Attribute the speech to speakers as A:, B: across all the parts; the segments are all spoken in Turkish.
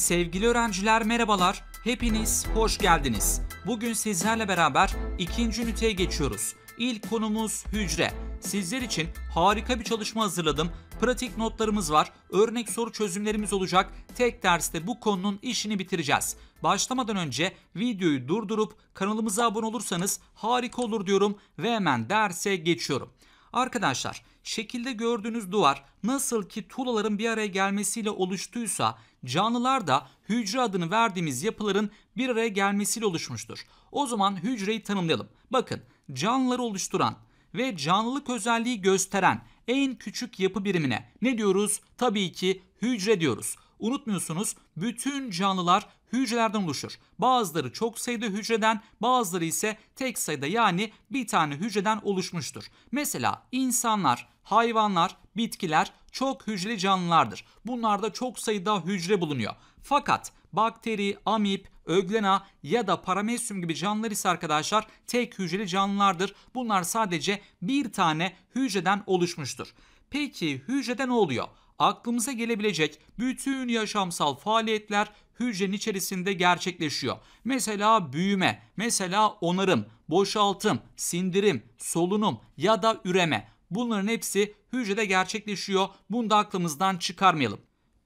A: Sevgili öğrenciler merhabalar, hepiniz hoş geldiniz. Bugün sizlerle beraber ikinci üniteye geçiyoruz. İlk konumuz hücre. Sizler için harika bir çalışma hazırladım. Pratik notlarımız var, örnek soru çözümlerimiz olacak. Tek derste bu konunun işini bitireceğiz. Başlamadan önce videoyu durdurup kanalımıza abone olursanız harika olur diyorum ve hemen derse geçiyorum. Arkadaşlar Şekilde gördüğünüz duvar nasıl ki tuğlaların bir araya gelmesiyle oluştuysa canlılar da hücre adını verdiğimiz yapıların bir araya gelmesiyle oluşmuştur. O zaman hücreyi tanımlayalım. Bakın canlıları oluşturan ve canlılık özelliği gösteren en küçük yapı birimine ne diyoruz? Tabii ki hücre diyoruz. Unutmuyorsunuz bütün canlılar hücrelerden oluşur. Bazıları çok sayıda hücreden, bazıları ise tek sayıda yani bir tane hücreden oluşmuştur. Mesela insanlar, hayvanlar, bitkiler çok hücreli canlılardır. Bunlarda çok sayıda hücre bulunuyor. Fakat bakteri, amip, öglena ya da paramesyum gibi canlılar ise arkadaşlar tek hücreli canlılardır. Bunlar sadece bir tane hücreden oluşmuştur. Peki hücrede ne oluyor? aklımıza gelebilecek bütün yaşamsal faaliyetler hücrenin içerisinde gerçekleşiyor. Mesela büyüme, mesela onarım, boşaltım, sindirim, solunum ya da üreme. Bunların hepsi hücrede gerçekleşiyor. Bunu da aklımızdan çıkarmayalım.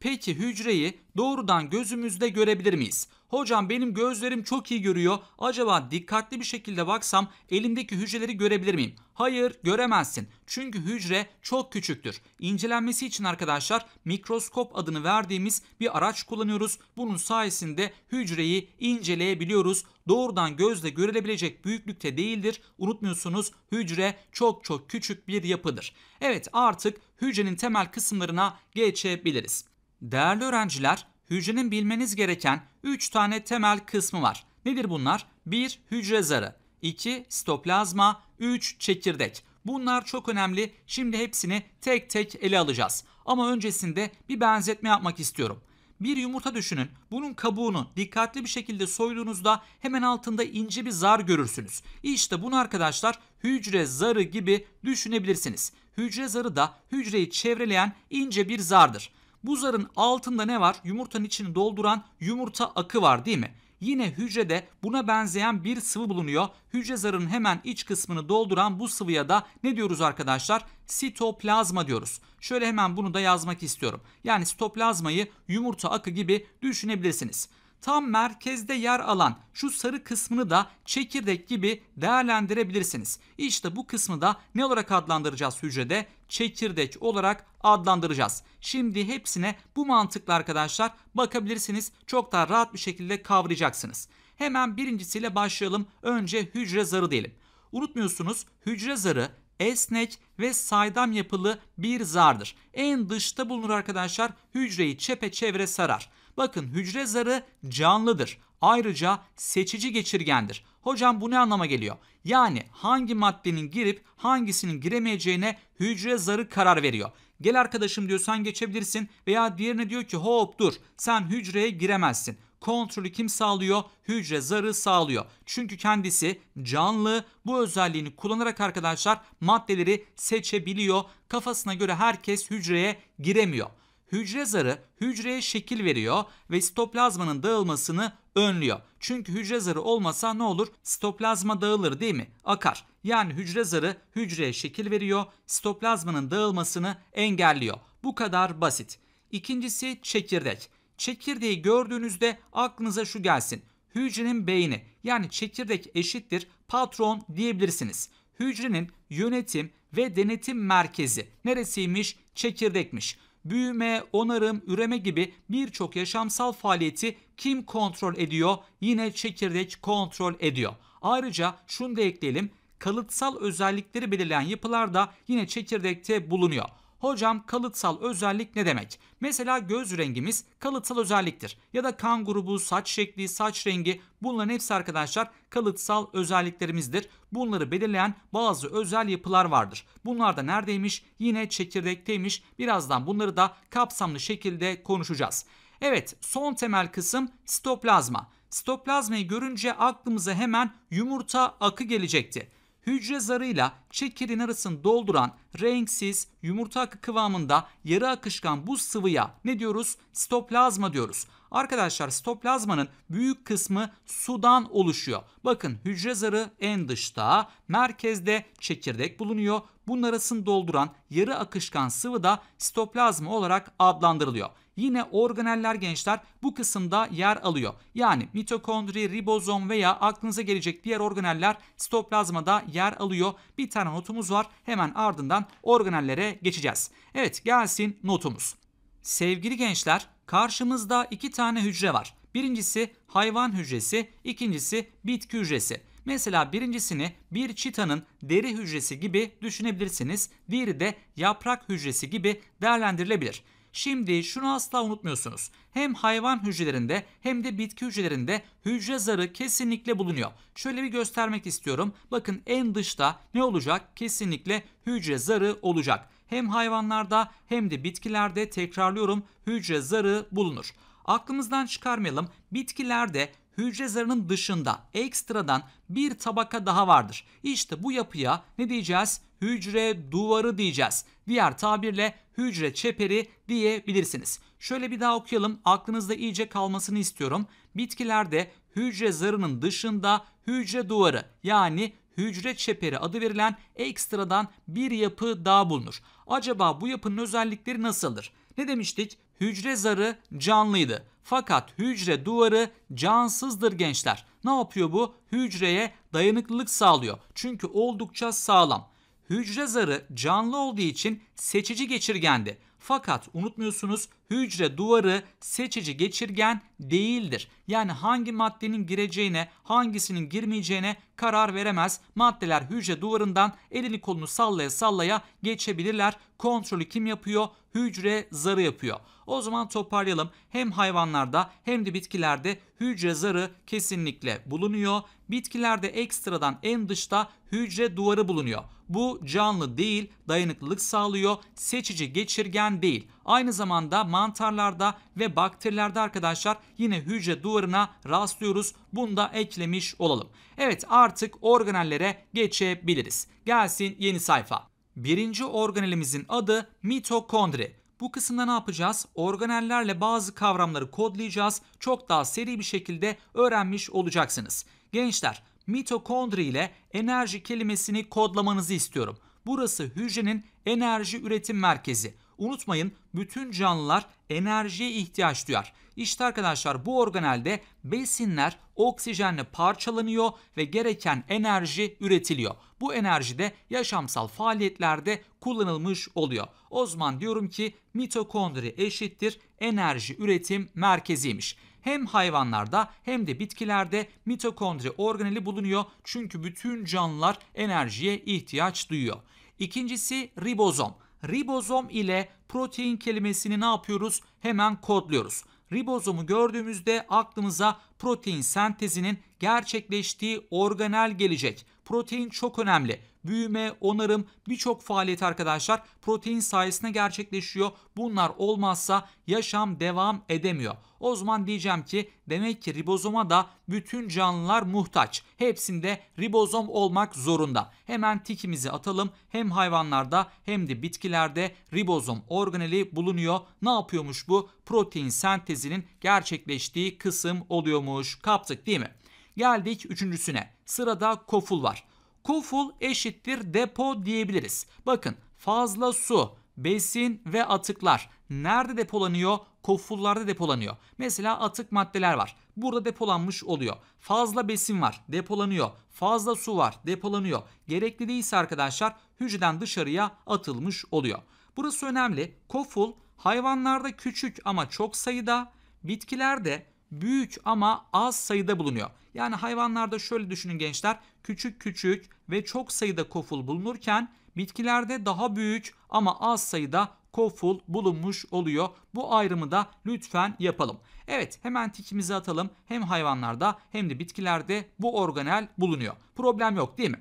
A: Peki hücreyi doğrudan gözümüzde görebilir miyiz? Hocam benim gözlerim çok iyi görüyor. Acaba dikkatli bir şekilde baksam elimdeki hücreleri görebilir miyim? Hayır, göremezsin. Çünkü hücre çok küçüktür. İncelenmesi için arkadaşlar mikroskop adını verdiğimiz bir araç kullanıyoruz. Bunun sayesinde hücreyi inceleyebiliyoruz. Doğrudan gözle görülebilecek büyüklükte değildir. Unutmuyorsunuz hücre çok çok küçük bir yapıdır. Evet artık hücrenin temel kısımlarına geçebiliriz. Değerli öğrenciler, hücrenin bilmeniz gereken 3 tane temel kısmı var. Nedir bunlar? 1. Hücre zarı 2. Sitoplazma 3. Çekirdek. Bunlar çok önemli. Şimdi hepsini tek tek ele alacağız. Ama öncesinde bir benzetme yapmak istiyorum. Bir yumurta düşünün. Bunun kabuğunu dikkatli bir şekilde soyduğunuzda hemen altında ince bir zar görürsünüz. İşte bunu arkadaşlar hücre zarı gibi düşünebilirsiniz. Hücre zarı da hücreyi çevreleyen ince bir zardır. Bu zarın altında ne var? Yumurtanın içini dolduran yumurta akı var değil mi? Yine hücrede buna benzeyen bir sıvı bulunuyor. Hücre zarının hemen iç kısmını dolduran bu sıvıya da ne diyoruz arkadaşlar? Sitoplazma diyoruz. Şöyle hemen bunu da yazmak istiyorum. Yani sitoplazmayı yumurta akı gibi düşünebilirsiniz. Tam merkezde yer alan şu sarı kısmını da çekirdek gibi değerlendirebilirsiniz. İşte bu kısmı da ne olarak adlandıracağız hücrede? çekirdeç olarak adlandıracağız. Şimdi hepsine bu mantıkla arkadaşlar bakabilirsiniz. Çok daha rahat bir şekilde kavrayacaksınız. Hemen birincisiyle başlayalım. Önce hücre zarı diyelim. Unutmuyorsunuz hücre zarı esnek ve saydam yapılı bir zardır. En dışta bulunur arkadaşlar hücreyi çepeçevre sarar. Bakın hücre zarı canlıdır. Ayrıca seçici geçirgendir. Hocam bu ne anlama geliyor? Yani hangi maddenin girip hangisinin giremeyeceğine hücre zarı karar veriyor. Gel arkadaşım diyor sen geçebilirsin veya diğerine diyor ki hop dur sen hücreye giremezsin. Kontrolü kim sağlıyor? Hücre zarı sağlıyor. Çünkü kendisi canlı bu özelliğini kullanarak arkadaşlar maddeleri seçebiliyor. Kafasına göre herkes hücreye giremiyor. Hücre zarı hücreye şekil veriyor ve sitoplazmanın dağılmasını önlüyor. Çünkü hücre zarı olmasa ne olur? Sitoplazma dağılır değil mi? Akar. Yani hücre zarı hücreye şekil veriyor, sitoplazmanın dağılmasını engelliyor. Bu kadar basit. İkincisi çekirdek. Çekirdeği gördüğünüzde aklınıza şu gelsin. Hücrenin beyni yani çekirdek eşittir patron diyebilirsiniz. Hücrenin yönetim ve denetim merkezi neresiymiş? Çekirdekmiş büyüme, onarım, üreme gibi birçok yaşamsal faaliyeti kim kontrol ediyor? Yine çekirdek kontrol ediyor. Ayrıca şunu da ekleyelim. Kalıtsal özellikleri belirleyen yapılar da yine çekirdekte bulunuyor. Hocam kalıtsal özellik ne demek? Mesela göz rengimiz kalıtsal özelliktir. Ya da kan grubu, saç şekli, saç rengi bunların hepsi arkadaşlar kalıtsal özelliklerimizdir. Bunları belirleyen bazı özel yapılar vardır. Bunlar da neredeymiş? Yine çekirdekteymiş. Birazdan bunları da kapsamlı şekilde konuşacağız. Evet son temel kısım sitoplazma. Sitoplazmayı görünce aklımıza hemen yumurta akı gelecekti hücre zarıyla çekirin arasını dolduran renksiz yumurta akı kıvamında yarı akışkan bu sıvıya ne diyoruz? Stoplazma diyoruz. Arkadaşlar stoplazmanın büyük kısmı sudan oluşuyor. Bakın hücre zarı en dışta, merkezde çekirdek bulunuyor. Bunun arasını dolduran yarı akışkan sıvı da stoplazma olarak adlandırılıyor. Yine organeller gençler bu kısımda yer alıyor. Yani mitokondri, ribozom veya aklınıza gelecek diğer organeller sitoplazmada yer alıyor. Bir tane notumuz var. Hemen ardından organellere geçeceğiz. Evet gelsin notumuz. Sevgili gençler karşımızda iki tane hücre var. Birincisi hayvan hücresi, ikincisi bitki hücresi. Mesela birincisini bir çitanın deri hücresi gibi düşünebilirsiniz. Diğeri de yaprak hücresi gibi değerlendirilebilir. Şimdi şunu asla unutmuyorsunuz. Hem hayvan hücrelerinde hem de bitki hücrelerinde hücre zarı kesinlikle bulunuyor. Şöyle bir göstermek istiyorum. Bakın en dışta ne olacak? Kesinlikle hücre zarı olacak. Hem hayvanlarda hem de bitkilerde tekrarlıyorum hücre zarı bulunur. Aklımızdan çıkarmayalım. Bitkilerde hücre zarının dışında ekstradan bir tabaka daha vardır. İşte bu yapıya ne diyeceğiz? Hücre duvarı diyeceğiz. Diğer tabirle hücre çeperi diyebilirsiniz. Şöyle bir daha okuyalım. Aklınızda iyice kalmasını istiyorum. Bitkilerde hücre zarının dışında hücre duvarı yani hücre çeperi adı verilen ekstradan bir yapı daha bulunur. Acaba bu yapının özellikleri nasıldır? Ne demiştik? Hücre zarı canlıydı. Fakat hücre duvarı cansızdır gençler. Ne yapıyor bu? Hücreye dayanıklılık sağlıyor. Çünkü oldukça sağlam. Hücre zarı canlı olduğu için seçici geçirgendi. Fakat unutmuyorsunuz hücre duvarı seçici geçirgen değildir. Yani hangi maddenin gireceğine, hangisinin girmeyeceğine karar veremez. Maddeler hücre duvarından elini kolunu sallaya sallaya geçebilirler. Kontrolü kim yapıyor? Hücre zarı yapıyor. O zaman toparlayalım. Hem hayvanlarda hem de bitkilerde hücre zarı kesinlikle bulunuyor. Bitkilerde ekstradan en dışta hücre duvarı bulunuyor. Bu canlı değil, dayanıklılık sağlıyor, seçici geçirgen değil. Aynı zamanda mantarlarda ve bakterilerde arkadaşlar yine hücre duvarına rastlıyoruz. Bunu da eklemiş olalım. Evet artık organellere geçebiliriz. Gelsin yeni sayfa. Birinci organelimizin adı mitokondri. Bu kısımda ne yapacağız? Organellerle bazı kavramları kodlayacağız. Çok daha seri bir şekilde öğrenmiş olacaksınız. Gençler mitokondri ile enerji kelimesini kodlamanızı istiyorum. Burası hücrenin enerji üretim merkezi. Unutmayın bütün canlılar enerjiye ihtiyaç duyar. İşte arkadaşlar bu organelde besinler oksijenle parçalanıyor ve gereken enerji üretiliyor. Bu enerji de yaşamsal faaliyetlerde kullanılmış oluyor. O zaman diyorum ki mitokondri eşittir enerji üretim merkeziymiş hem hayvanlarda hem de bitkilerde mitokondri organeli bulunuyor. Çünkü bütün canlılar enerjiye ihtiyaç duyuyor. İkincisi ribozom. Ribozom ile protein kelimesini ne yapıyoruz? Hemen kodluyoruz. Ribozomu gördüğümüzde aklımıza protein sentezinin gerçekleştiği organel gelecek. Protein çok önemli. Büyüme, onarım birçok faaliyet arkadaşlar protein sayesinde gerçekleşiyor. Bunlar olmazsa yaşam devam edemiyor. O zaman diyeceğim ki demek ki ribozoma da bütün canlılar muhtaç. Hepsinde ribozom olmak zorunda. Hemen tikimizi atalım. Hem hayvanlarda hem de bitkilerde ribozom organeli bulunuyor. Ne yapıyormuş bu? Protein sentezinin gerçekleştiği kısım oluyormuş. Kaptık değil mi? Geldik üçüncüsüne. Sırada koful var. Koful eşittir depo diyebiliriz. Bakın fazla su, besin ve atıklar nerede depolanıyor? Kofullarda depolanıyor. Mesela atık maddeler var. Burada depolanmış oluyor. Fazla besin var, depolanıyor. Fazla su var, depolanıyor. Gerekli değilse arkadaşlar hücreden dışarıya atılmış oluyor. Burası önemli. Koful hayvanlarda küçük ama çok sayıda, bitkilerde büyük ama az sayıda bulunuyor. Yani hayvanlarda şöyle düşünün gençler. Küçük küçük ve çok sayıda koful bulunurken bitkilerde daha büyük ama az sayıda koful bulunmuş oluyor. Bu ayrımı da lütfen yapalım. Evet hemen tikimizi atalım. Hem hayvanlarda hem de bitkilerde bu organel bulunuyor. Problem yok değil mi?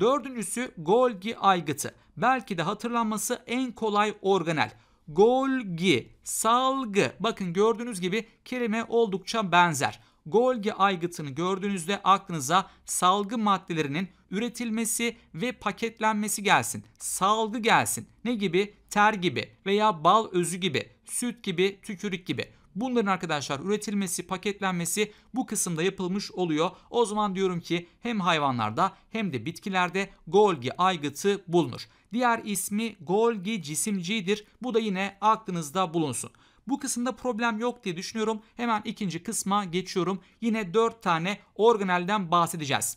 A: Dördüncüsü Golgi aygıtı. Belki de hatırlanması en kolay organel golgi, salgı. Bakın gördüğünüz gibi kelime oldukça benzer. Golgi aygıtını gördüğünüzde aklınıza salgı maddelerinin üretilmesi ve paketlenmesi gelsin. Salgı gelsin. Ne gibi? Ter gibi veya bal özü gibi, süt gibi, tükürük gibi. Bunların arkadaşlar üretilmesi, paketlenmesi bu kısımda yapılmış oluyor. O zaman diyorum ki hem hayvanlarda hem de bitkilerde Golgi aygıtı bulunur. Diğer ismi Golgi cisimciğidir. Bu da yine aklınızda bulunsun. Bu kısımda problem yok diye düşünüyorum. Hemen ikinci kısma geçiyorum. Yine 4 tane organelden bahsedeceğiz.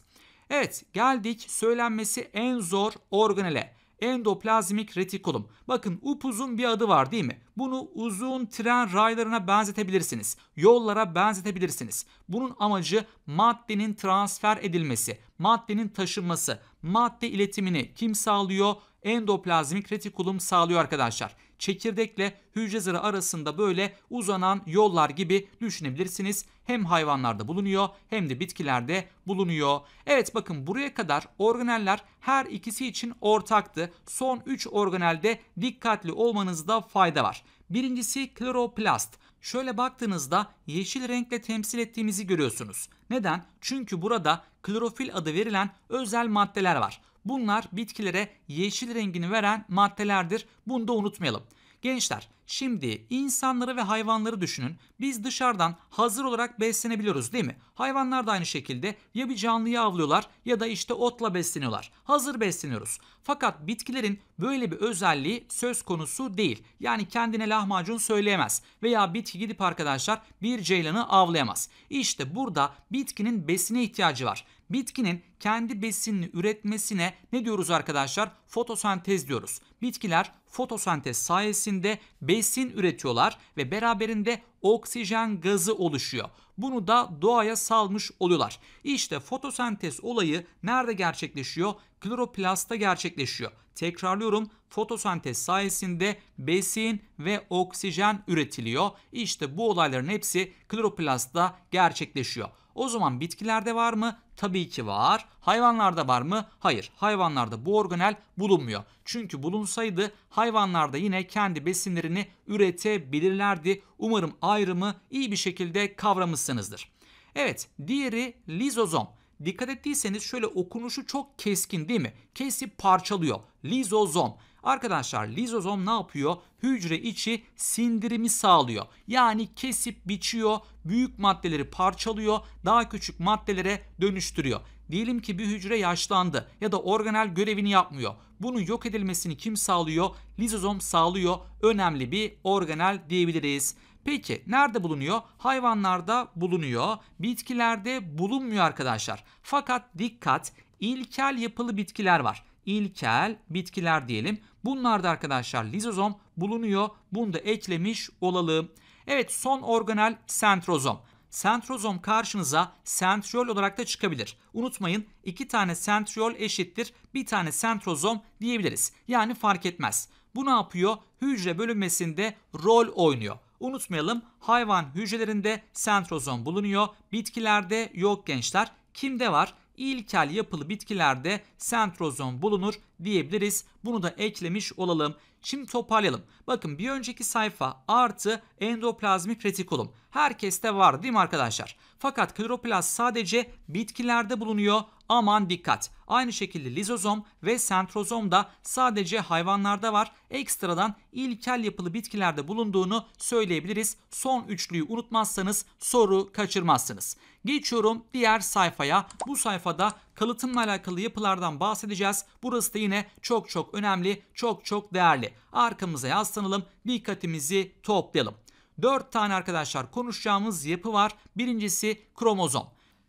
A: Evet geldik söylenmesi en zor organele endoplazmik retikulum. Bakın upuzun bir adı var değil mi? Bunu uzun tren raylarına benzetebilirsiniz. Yollara benzetebilirsiniz. Bunun amacı maddenin transfer edilmesi, maddenin taşınması, madde iletimini kim sağlıyor? Endoplazmik retikulum sağlıyor arkadaşlar çekirdekle hücre zarı arasında böyle uzanan yollar gibi düşünebilirsiniz. Hem hayvanlarda bulunuyor hem de bitkilerde bulunuyor. Evet bakın buraya kadar organeller her ikisi için ortaktı. Son 3 organelde dikkatli olmanızda fayda var. Birincisi kloroplast. Şöyle baktığınızda yeşil renkle temsil ettiğimizi görüyorsunuz. Neden? Çünkü burada klorofil adı verilen özel maddeler var. Bunlar bitkilere yeşil rengini veren maddelerdir. Bunu da unutmayalım. Gençler şimdi insanları ve hayvanları düşünün. Biz dışarıdan hazır olarak beslenebiliyoruz değil mi? Hayvanlar da aynı şekilde ya bir canlıyı avlıyorlar ya da işte otla besleniyorlar. Hazır besleniyoruz. Fakat bitkilerin böyle bir özelliği söz konusu değil. Yani kendine lahmacun söyleyemez veya bitki gidip arkadaşlar bir ceylanı avlayamaz. İşte burada bitkinin besine ihtiyacı var. Bitkinin kendi besinini üretmesine ne diyoruz arkadaşlar? Fotosentez diyoruz. Bitkiler fotosentez sayesinde besin üretiyorlar ve beraberinde oksijen gazı oluşuyor. Bunu da doğaya salmış oluyorlar. İşte fotosentez olayı nerede gerçekleşiyor? Kloroplasta gerçekleşiyor. Tekrarlıyorum fotosentez sayesinde besin ve oksijen üretiliyor. İşte bu olayların hepsi kloroplastta gerçekleşiyor. O zaman bitkilerde var mı? Tabii ki var. Hayvanlarda var mı? Hayır. Hayvanlarda bu organel bulunmuyor. Çünkü bulunsaydı hayvanlarda yine kendi besinlerini üretebilirlerdi. Umarım ayrımı iyi bir şekilde kavramışsınızdır. Evet, diğeri lizozom. Dikkat ettiyseniz şöyle okunuşu çok keskin değil mi? Kesip parçalıyor. Lizozom. Arkadaşlar lizozom ne yapıyor? Hücre içi sindirimi sağlıyor. Yani kesip biçiyor, büyük maddeleri parçalıyor, daha küçük maddelere dönüştürüyor. Diyelim ki bir hücre yaşlandı ya da organel görevini yapmıyor. Bunun yok edilmesini kim sağlıyor? Lizozom sağlıyor. Önemli bir organel diyebiliriz. Peki nerede bulunuyor? Hayvanlarda bulunuyor. Bitkilerde bulunmuyor arkadaşlar. Fakat dikkat ilkel yapılı bitkiler var. İlkel bitkiler diyelim. Bunlar da arkadaşlar lizozom bulunuyor. Bunu da eklemiş olalım. Evet son organel sentrozom. Sentrozom karşınıza sentriol olarak da çıkabilir. Unutmayın iki tane sentriol eşittir bir tane sentrozom diyebiliriz. Yani fark etmez. Bu ne yapıyor? Hücre bölünmesinde rol oynuyor. Unutmayalım hayvan hücrelerinde sentrozom bulunuyor. Bitkilerde yok gençler. Kimde var? ilkel yapılı bitkilerde sentrozom bulunur diyebiliriz. Bunu da eklemiş olalım. Şimdi toparlayalım. Bakın bir önceki sayfa artı endoplazmik retikulum. Herkeste var değil mi arkadaşlar? Fakat kloroplast sadece bitkilerde bulunuyor. Aman dikkat. Aynı şekilde lizozom ve sentrozom da sadece hayvanlarda var. Ekstradan ilkel yapılı bitkilerde bulunduğunu söyleyebiliriz. Son üçlüyü unutmazsanız soru kaçırmazsınız. Geçiyorum diğer sayfaya. Bu sayfada kalıtımla alakalı yapılardan bahsedeceğiz. Burası da yine çok çok önemli, çok çok değerli. Arkamıza yaslanalım, dikkatimizi toplayalım. 4 tane arkadaşlar konuşacağımız yapı var. Birincisi kromozom.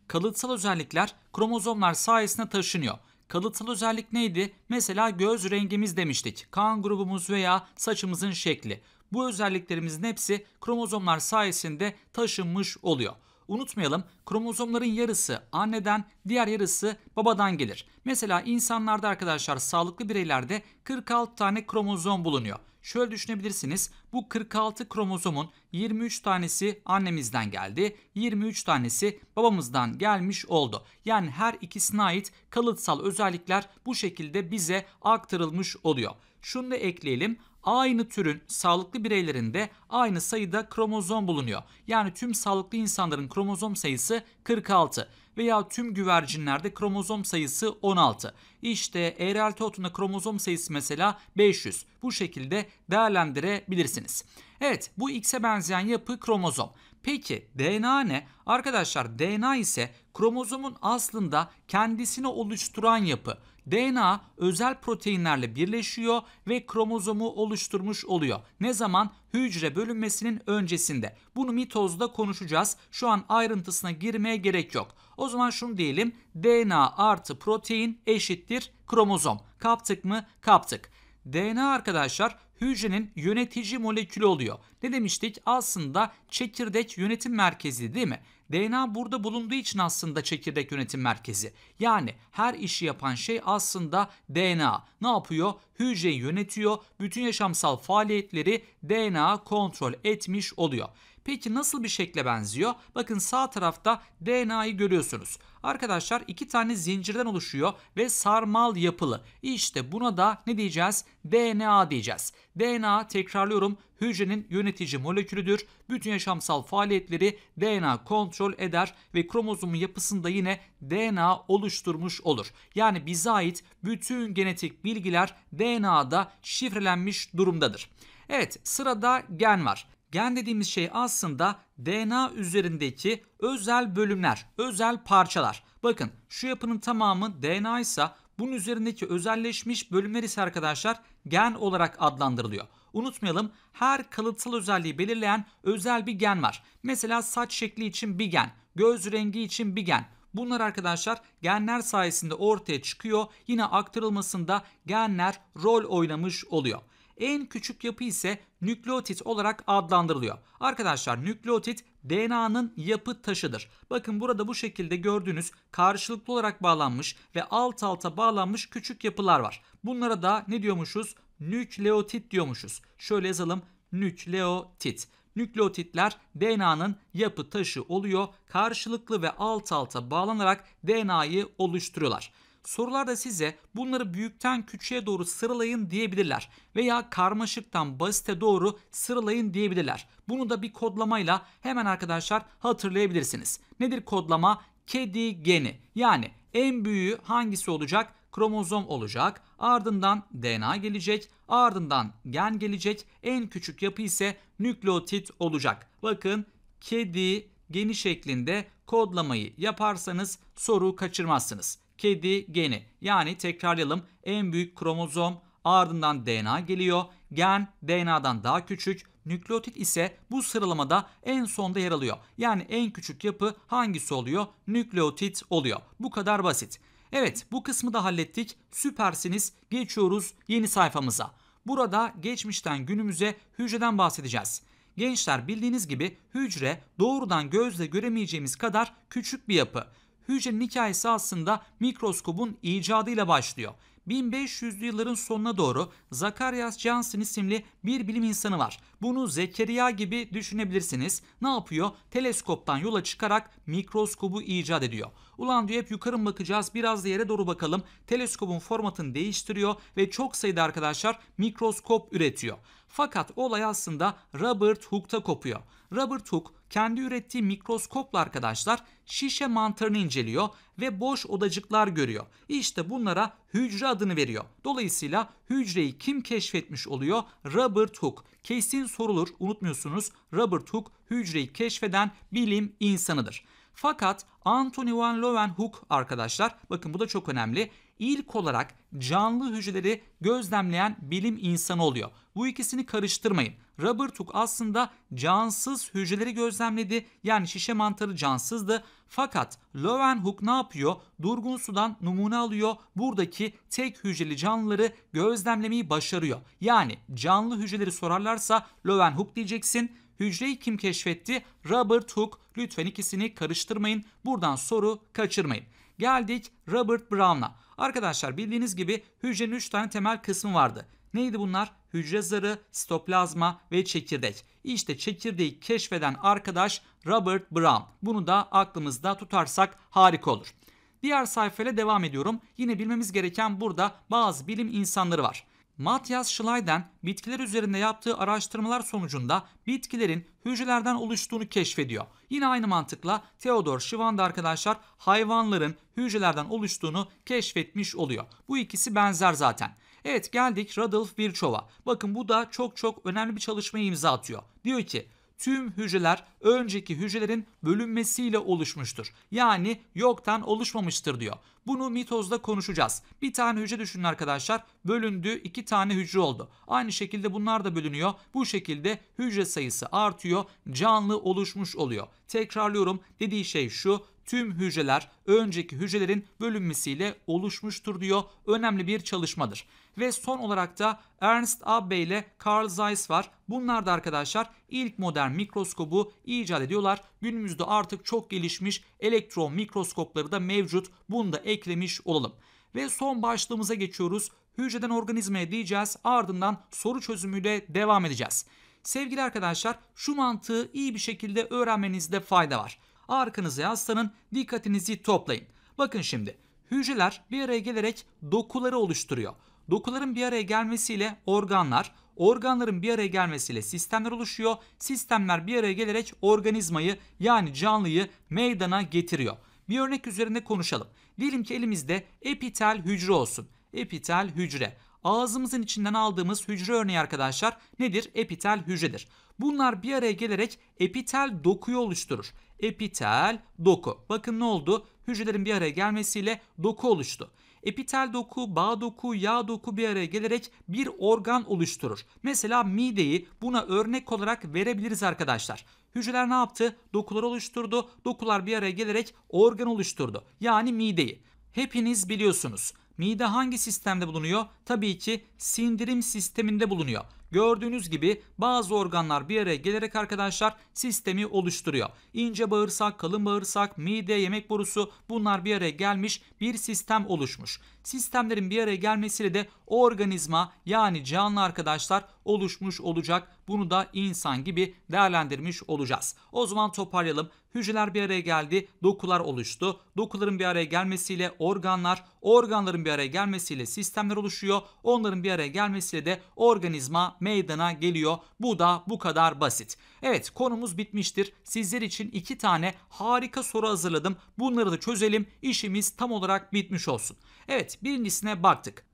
A: Kalıtsal özellikler kromozomlar sayesinde taşınıyor. Kalıtsal özellik neydi? Mesela göz rengimiz demiştik. Kan grubumuz veya saçımızın şekli. Bu özelliklerimizin hepsi kromozomlar sayesinde taşınmış oluyor. Unutmayalım kromozomların yarısı anneden, diğer yarısı babadan gelir. Mesela insanlarda arkadaşlar sağlıklı bireylerde 46 tane kromozom bulunuyor. Şöyle düşünebilirsiniz. Bu 46 kromozomun 23 tanesi annemizden geldi, 23 tanesi babamızdan gelmiş oldu. Yani her ikisine ait kalıtsal özellikler bu şekilde bize aktarılmış oluyor. Şunu da ekleyelim aynı türün sağlıklı bireylerinde aynı sayıda kromozom bulunuyor. Yani tüm sağlıklı insanların kromozom sayısı 46 veya tüm güvercinlerde kromozom sayısı 16. İşte eğrelti otunda kromozom sayısı mesela 500. Bu şekilde değerlendirebilirsiniz. Evet bu X'e benzeyen yapı kromozom. Peki DNA ne? Arkadaşlar DNA ise kromozomun aslında kendisini oluşturan yapı. DNA özel proteinlerle birleşiyor ve kromozomu oluşturmuş oluyor. Ne zaman? Hücre bölünmesinin öncesinde. Bunu mitozda konuşacağız. Şu an ayrıntısına girmeye gerek yok. O zaman şunu diyelim. DNA artı protein eşittir kromozom. Kaptık mı? Kaptık. DNA arkadaşlar hücrenin yönetici molekülü oluyor. Ne demiştik? Aslında çekirdek yönetim merkezi değil mi? DNA burada bulunduğu için aslında çekirdek yönetim merkezi. Yani her işi yapan şey aslında DNA. Ne yapıyor? Hücreyi yönetiyor. Bütün yaşamsal faaliyetleri DNA kontrol etmiş oluyor. Peki nasıl bir şekle benziyor? Bakın sağ tarafta DNA'yı görüyorsunuz. Arkadaşlar iki tane zincirden oluşuyor ve sarmal yapılı. İşte buna da ne diyeceğiz? DNA diyeceğiz. DNA tekrarlıyorum hücrenin yönetici molekülüdür. Bütün yaşamsal faaliyetleri DNA kontrol eder ve kromozomun yapısında yine DNA oluşturmuş olur. Yani bize ait bütün genetik bilgiler DNA'da şifrelenmiş durumdadır. Evet sırada gen var. Gen dediğimiz şey aslında DNA üzerindeki özel bölümler, özel parçalar. Bakın şu yapının tamamı DNA ise bunun üzerindeki özelleşmiş bölümler ise arkadaşlar gen olarak adlandırılıyor. Unutmayalım her kalıtsal özelliği belirleyen özel bir gen var. Mesela saç şekli için bir gen, göz rengi için bir gen. Bunlar arkadaşlar genler sayesinde ortaya çıkıyor. Yine aktarılmasında genler rol oynamış oluyor. En küçük yapı ise nükleotit olarak adlandırılıyor. Arkadaşlar nükleotit DNA'nın yapı taşıdır. Bakın burada bu şekilde gördüğünüz karşılıklı olarak bağlanmış ve alt alta bağlanmış küçük yapılar var. Bunlara da ne diyormuşuz? Nükleotit diyormuşuz. Şöyle yazalım. Nükleotit. Nükleotitler DNA'nın yapı taşı oluyor. Karşılıklı ve alt alta bağlanarak DNA'yı oluşturuyorlar. Sorularda size bunları büyükten küçüğe doğru sıralayın diyebilirler veya karmaşıktan basite doğru sıralayın diyebilirler. Bunu da bir kodlamayla hemen arkadaşlar hatırlayabilirsiniz. Nedir kodlama? Kedi geni. Yani en büyüğü hangisi olacak? kromozom olacak, ardından DNA gelecek, ardından gen gelecek, en küçük yapı ise nükleotit olacak. Bakın kedi geni şeklinde kodlamayı yaparsanız soru kaçırmazsınız kedi geni. Yani tekrarlayalım en büyük kromozom ardından DNA geliyor. Gen DNA'dan daha küçük. Nükleotit ise bu sıralamada en sonda yer alıyor. Yani en küçük yapı hangisi oluyor? Nükleotit oluyor. Bu kadar basit. Evet bu kısmı da hallettik. Süpersiniz. Geçiyoruz yeni sayfamıza. Burada geçmişten günümüze hücreden bahsedeceğiz. Gençler bildiğiniz gibi hücre doğrudan gözle göremeyeceğimiz kadar küçük bir yapı hücrenin hikayesi aslında mikroskobun icadıyla başlıyor. 1500'lü yılların sonuna doğru Zacharias Johnson isimli bir bilim insanı var. Bunu Zekeriya gibi düşünebilirsiniz. Ne yapıyor? Teleskoptan yola çıkarak mikroskobu icat ediyor. Ulan diyor hep yukarı mı bakacağız biraz da yere doğru bakalım. Teleskobun formatını değiştiriyor ve çok sayıda arkadaşlar mikroskop üretiyor. Fakat olay aslında Robert Hooke'ta kopuyor. Robert Hooke kendi ürettiği mikroskopla arkadaşlar şişe mantarını inceliyor ve boş odacıklar görüyor. İşte bunlara hücre adını veriyor. Dolayısıyla hücreyi kim keşfetmiş oluyor? Robert Hooke. Kesin sorulur unutmuyorsunuz Robert Hooke hücreyi keşfeden bilim insanıdır. Fakat Anthony van Leeuwenhoek arkadaşlar bakın bu da çok önemli. İlk olarak canlı hücreleri gözlemleyen bilim insanı oluyor. Bu ikisini karıştırmayın. Robert Hooke aslında cansız hücreleri gözlemledi. Yani şişe mantarı cansızdı. Fakat Leeuwenhoek ne yapıyor? Durgun sudan numune alıyor. Buradaki tek hücreli canlıları gözlemlemeyi başarıyor. Yani canlı hücreleri sorarlarsa Leeuwenhoek diyeceksin. Hücreyi kim keşfetti? Robert Hooke. Lütfen ikisini karıştırmayın. Buradan soru kaçırmayın. Geldik Robert Brown'a. Arkadaşlar bildiğiniz gibi hücrenin 3 tane temel kısmı vardı. Neydi bunlar? hücre zarı, sitoplazma ve çekirdek. İşte çekirdeği keşfeden arkadaş Robert Brown. Bunu da aklımızda tutarsak harika olur. Diğer sayfayla devam ediyorum. Yine bilmemiz gereken burada bazı bilim insanları var. Matthias Schleiden bitkiler üzerinde yaptığı araştırmalar sonucunda bitkilerin hücrelerden oluştuğunu keşfediyor. Yine aynı mantıkla Theodor Schwann da arkadaşlar hayvanların hücrelerden oluştuğunu keşfetmiş oluyor. Bu ikisi benzer zaten. Evet geldik Radolf Virchow'a. Bakın bu da çok çok önemli bir çalışmaya imza atıyor. Diyor ki tüm hücreler önceki hücrelerin bölünmesiyle oluşmuştur. Yani yoktan oluşmamıştır diyor. Bunu mitozda konuşacağız. Bir tane hücre düşünün arkadaşlar. Bölündü iki tane hücre oldu. Aynı şekilde bunlar da bölünüyor. Bu şekilde hücre sayısı artıyor. Canlı oluşmuş oluyor. Tekrarlıyorum dediği şey şu tüm hücreler önceki hücrelerin bölünmesiyle oluşmuştur diyor. Önemli bir çalışmadır. Ve son olarak da Ernst Abbe ile Carl Zeiss var. Bunlar da arkadaşlar ilk modern mikroskobu icat ediyorlar. Günümüzde artık çok gelişmiş elektron mikroskopları da mevcut. Bunu da eklemiş olalım. Ve son başlığımıza geçiyoruz. Hücreden organizmaya diyeceğiz. Ardından soru çözümüyle devam edeceğiz. Sevgili arkadaşlar şu mantığı iyi bir şekilde öğrenmenizde fayda var. Arkanızı yaslanın, dikkatinizi toplayın. Bakın şimdi hücreler bir araya gelerek dokuları oluşturuyor. Dokuların bir araya gelmesiyle organlar, organların bir araya gelmesiyle sistemler oluşuyor. Sistemler bir araya gelerek organizmayı yani canlıyı meydana getiriyor. Bir örnek üzerinde konuşalım. Diyelim ki elimizde epitel hücre olsun. Epitel hücre. Ağzımızın içinden aldığımız hücre örneği arkadaşlar nedir? Epitel hücredir. Bunlar bir araya gelerek epitel dokuyu oluşturur. Epitel doku. Bakın ne oldu? Hücrelerin bir araya gelmesiyle doku oluştu. Epitel doku, bağ doku, yağ doku bir araya gelerek bir organ oluşturur. Mesela mideyi buna örnek olarak verebiliriz arkadaşlar. Hücreler ne yaptı? Dokular oluşturdu. Dokular bir araya gelerek organ oluşturdu. Yani mideyi. Hepiniz biliyorsunuz. Mide hangi sistemde bulunuyor? Tabii ki sindirim sisteminde bulunuyor. Gördüğünüz gibi bazı organlar bir araya gelerek arkadaşlar sistemi oluşturuyor. İnce bağırsak, kalın bağırsak, mide, yemek borusu bunlar bir araya gelmiş bir sistem oluşmuş. Sistemlerin bir araya gelmesiyle de o organizma yani canlı arkadaşlar oluşmuş olacak. Bunu da insan gibi değerlendirmiş olacağız. O zaman toparlayalım. Hücreler bir araya geldi, dokular oluştu. Dokuların bir araya gelmesiyle organlar, organların bir araya gelmesiyle sistemler oluşuyor. Onların bir araya gelmesiyle de organizma meydana geliyor. Bu da bu kadar basit. Evet, konumuz bitmiştir. Sizler için iki tane harika soru hazırladım. Bunları da çözelim. İşimiz tam olarak bitmiş olsun. Evet, birincisine baktık.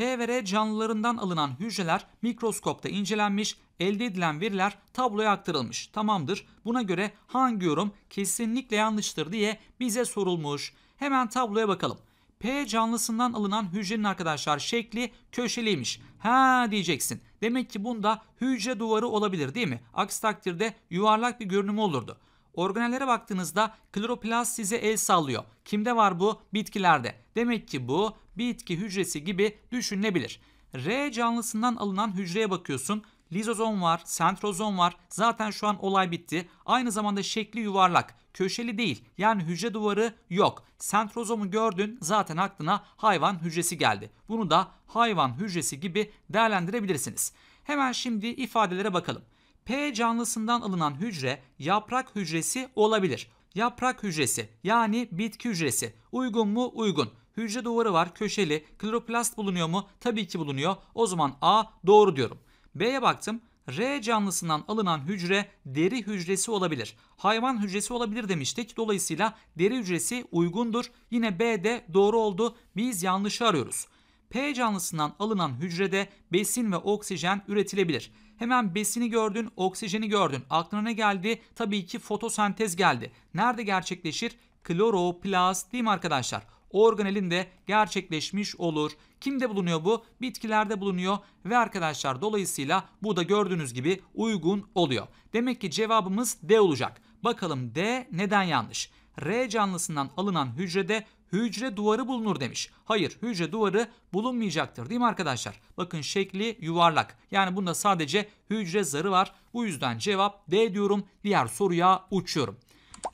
A: P ve canlılarından alınan hücreler mikroskopta incelenmiş, elde edilen veriler tabloya aktarılmış. Tamamdır. Buna göre hangi yorum kesinlikle yanlıştır diye bize sorulmuş. Hemen tabloya bakalım. P canlısından alınan hücrenin arkadaşlar şekli köşeliymiş. Ha diyeceksin. Demek ki bunda hücre duvarı olabilir değil mi? Aksi takdirde yuvarlak bir görünüm olurdu. Organellere baktığınızda kloroplast size el sallıyor. Kimde var bu? Bitkilerde. Demek ki bu bitki hücresi gibi düşünülebilir. R canlısından alınan hücreye bakıyorsun. Lizozom var, sentrozom var. Zaten şu an olay bitti. Aynı zamanda şekli yuvarlak, köşeli değil. Yani hücre duvarı yok. Sentrozomu gördün, zaten aklına hayvan hücresi geldi. Bunu da hayvan hücresi gibi değerlendirebilirsiniz. Hemen şimdi ifadelere bakalım. P canlısından alınan hücre yaprak hücresi olabilir. Yaprak hücresi yani bitki hücresi uygun mu? Uygun. Hücre duvarı var köşeli. Kloroplast bulunuyor mu? Tabii ki bulunuyor. O zaman A doğru diyorum. B'ye baktım. R canlısından alınan hücre deri hücresi olabilir. Hayvan hücresi olabilir demiştik. Dolayısıyla deri hücresi uygundur. Yine B de doğru oldu. Biz yanlışı arıyoruz. P canlısından alınan hücrede besin ve oksijen üretilebilir. Hemen besini gördün, oksijeni gördün. Aklına ne geldi? Tabii ki fotosentez geldi. Nerede gerçekleşir? Kloroplast değil mi arkadaşlar? organelin de gerçekleşmiş olur. Kimde bulunuyor bu? Bitkilerde bulunuyor ve arkadaşlar dolayısıyla bu da gördüğünüz gibi uygun oluyor. Demek ki cevabımız D olacak. Bakalım D neden yanlış? R canlısından alınan hücrede hücre duvarı bulunur demiş. Hayır hücre duvarı bulunmayacaktır değil mi arkadaşlar? Bakın şekli yuvarlak. Yani bunda sadece hücre zarı var. Bu yüzden cevap D diyorum. Diğer soruya uçuyorum.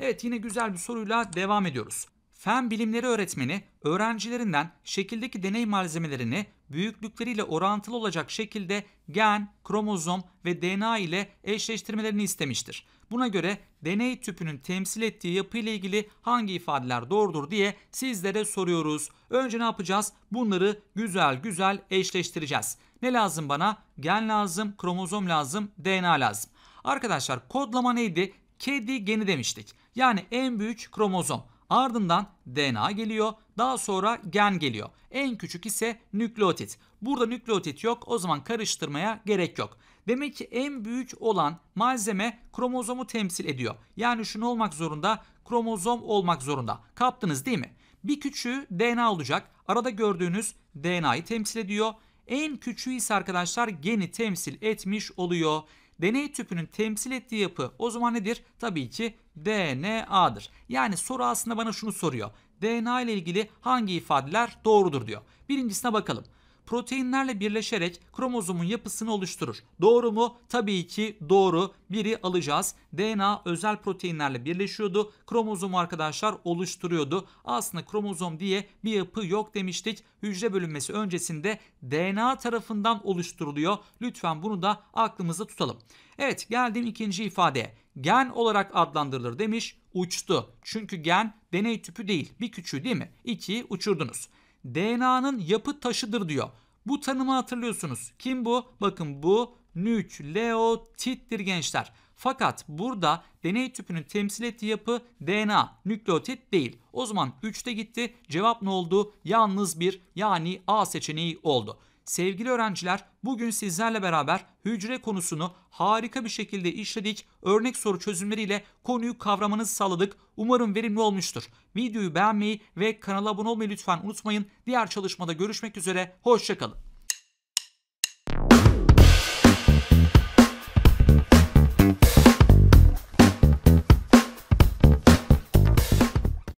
A: Evet yine güzel bir soruyla devam ediyoruz. Fen bilimleri öğretmeni öğrencilerinden şekildeki deney malzemelerini büyüklükleriyle orantılı olacak şekilde gen, kromozom ve DNA ile eşleştirmelerini istemiştir. Buna göre deney tüpünün temsil ettiği yapı ile ilgili hangi ifadeler doğrudur diye sizlere soruyoruz. Önce ne yapacağız? Bunları güzel güzel eşleştireceğiz. Ne lazım bana? Gen lazım, kromozom lazım, DNA lazım. Arkadaşlar kodlama neydi? Kedi geni demiştik. Yani en büyük kromozom. Ardından DNA geliyor. Daha sonra gen geliyor. En küçük ise nükleotit. Burada nükleotit yok o zaman karıştırmaya gerek yok. Demek ki en büyük olan malzeme kromozomu temsil ediyor. Yani şunu olmak zorunda kromozom olmak zorunda. Kaptınız değil mi? Bir küçüğü DNA olacak. Arada gördüğünüz DNA'yı temsil ediyor. En küçüğü ise arkadaşlar geni temsil etmiş oluyor. Deney tüpünün temsil ettiği yapı o zaman nedir? Tabii ki DNA'dır. Yani soru aslında bana şunu soruyor. DNA ile ilgili hangi ifadeler doğrudur diyor. Birincisine bakalım proteinlerle birleşerek kromozomun yapısını oluşturur. Doğru mu? Tabii ki doğru. Biri alacağız. DNA özel proteinlerle birleşiyordu. Kromozomu arkadaşlar oluşturuyordu. Aslında kromozom diye bir yapı yok demiştik. Hücre bölünmesi öncesinde DNA tarafından oluşturuluyor. Lütfen bunu da aklımızda tutalım. Evet geldim ikinci ifadeye. Gen olarak adlandırılır demiş uçtu. Çünkü gen deney tüpü değil bir küçüğü değil mi? 2'yi uçurdunuz. DNA'nın yapı taşıdır diyor. Bu tanımı hatırlıyorsunuz. Kim bu? Bakın bu nükleotittir gençler. Fakat burada deney tüpünün temsil ettiği yapı DNA, nükleotit değil. O zaman 3'te gitti. Cevap ne oldu? Yalnız bir yani A seçeneği oldu. Sevgili öğrenciler, bugün sizlerle beraber hücre konusunu harika bir şekilde işledik. Örnek soru çözümleriyle konuyu kavramanızı sağladık. Umarım verimli olmuştur. Videoyu beğenmeyi ve kanala abone olmayı lütfen unutmayın. Diğer çalışmada görüşmek üzere. Hoşçakalın.